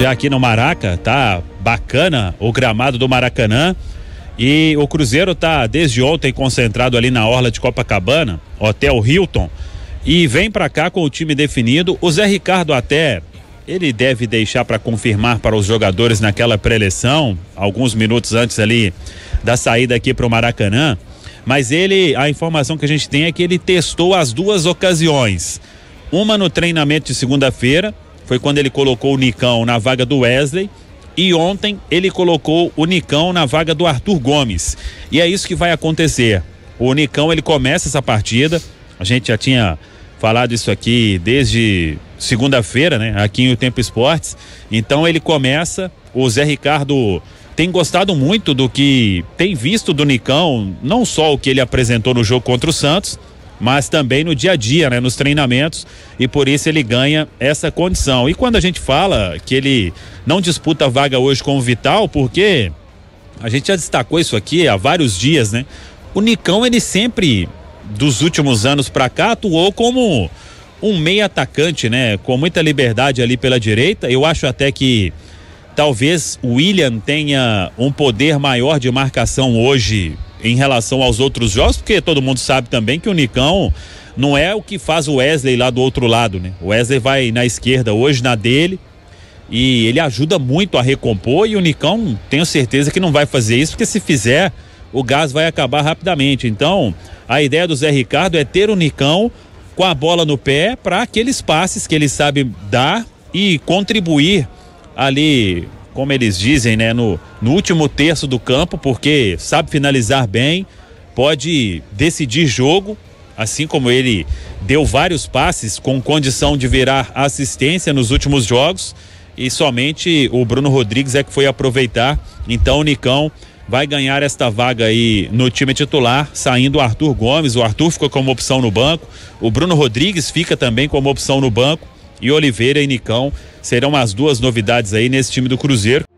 já aqui no Maraca, tá bacana o gramado do Maracanã. E o Cruzeiro tá desde ontem concentrado ali na orla de Copacabana, Hotel Hilton, e vem para cá com o time definido. O Zé Ricardo até ele deve deixar para confirmar para os jogadores naquela preleção, alguns minutos antes ali da saída aqui pro Maracanã. Mas ele, a informação que a gente tem é que ele testou as duas ocasiões. Uma no treinamento de segunda-feira, foi quando ele colocou o Nicão na vaga do Wesley. E ontem ele colocou o Nicão na vaga do Arthur Gomes. E é isso que vai acontecer. O Nicão ele começa essa partida. A gente já tinha falado isso aqui desde segunda-feira, né? Aqui em O Tempo Esportes. Então ele começa. O Zé Ricardo tem gostado muito do que tem visto do Nicão, não só o que ele apresentou no jogo contra o Santos, mas também no dia a dia, né, nos treinamentos, e por isso ele ganha essa condição. E quando a gente fala que ele não disputa vaga hoje com o Vital, porque a gente já destacou isso aqui há vários dias, né? O Nicão, ele sempre, dos últimos anos para cá, atuou como um meio atacante, né? Com muita liberdade ali pela direita. Eu acho até que talvez o William tenha um poder maior de marcação hoje em relação aos outros jogos, porque todo mundo sabe também que o Nicão não é o que faz o Wesley lá do outro lado, né? O Wesley vai na esquerda hoje, na dele, e ele ajuda muito a recompor e o Nicão, tenho certeza que não vai fazer isso, porque se fizer, o gás vai acabar rapidamente. Então, a ideia do Zé Ricardo é ter o Nicão com a bola no pé para aqueles passes que ele sabe dar e contribuir ali como eles dizem, né, no, no último terço do campo, porque sabe finalizar bem, pode decidir jogo, assim como ele deu vários passes com condição de virar assistência nos últimos jogos. E somente o Bruno Rodrigues é que foi aproveitar. Então o Nicão vai ganhar esta vaga aí no time titular, saindo o Arthur Gomes. O Arthur ficou como opção no banco, o Bruno Rodrigues fica também como opção no banco e Oliveira e Nicão serão as duas novidades aí nesse time do Cruzeiro,